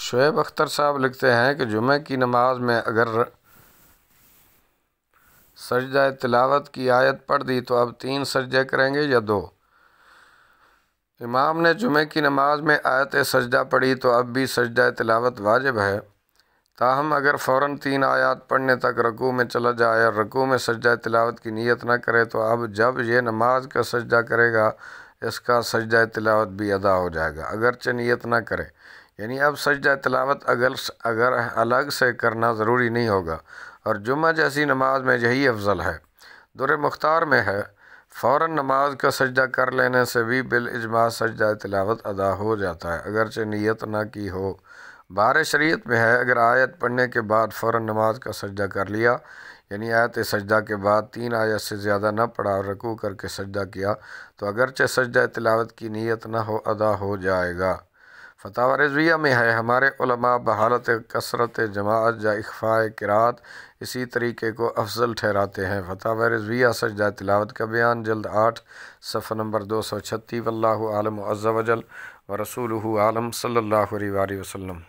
शुएब अख्तर साहब लिखते हैं कि जुमे की नमाज में अगर सजदा तिलावत की आयत पढ़ दी तो अब तीन सजदे करेंगे या दो इमाम ने जुमे की नमाज में आयत सजदा पढ़ी तो अब भी सजदा तिलावत वाजिब है ताहम अगर फ़ौर तीन आयात पढ़ने तक रकू में चला जाए या रकू में सजदा तिलावत की नीयत ना करे तो अब जब यह नमाज का सजदा करेगा इसका सजदा तिलावत भी अदा हो जाएगा अगरचे नीयत ना करे यानी अब सजदा तलावत अगर अगर अलग से करना ज़रूरी नहीं होगा और जुम्मा जैसी नमाज में यही अफजल है दुर मुख्तार में है फ़ौर नमाज का सजदा कर लेने से भी बिल इजमा तलावत अदा हो जाता है अगरचे नीयत ना की हो बार शरीत में है अगर आयत पढ़ने के बाद फ़ौर नमाज का सजदा कर लिया यानी आयत सजदा के बाद तीन आयत से ज़्यादा न पढ़ा और रकू करके सजदा किया तो अगरचे सजदा तलावत की नीयत ना हो अदा हो जाएगा फ़तह रजविया में है हमारे बहालत कसरत जमात या इख्फ़ा किरात इसी तरीके को अफजल ठहराते हैं फ़तह रजविया सजदा तिलावत का बयान जल्द आठ सफ़र नंबर दो सौ छत्तीस वल्ला आलम अज़ल व रसूल आलम सल्ला वसम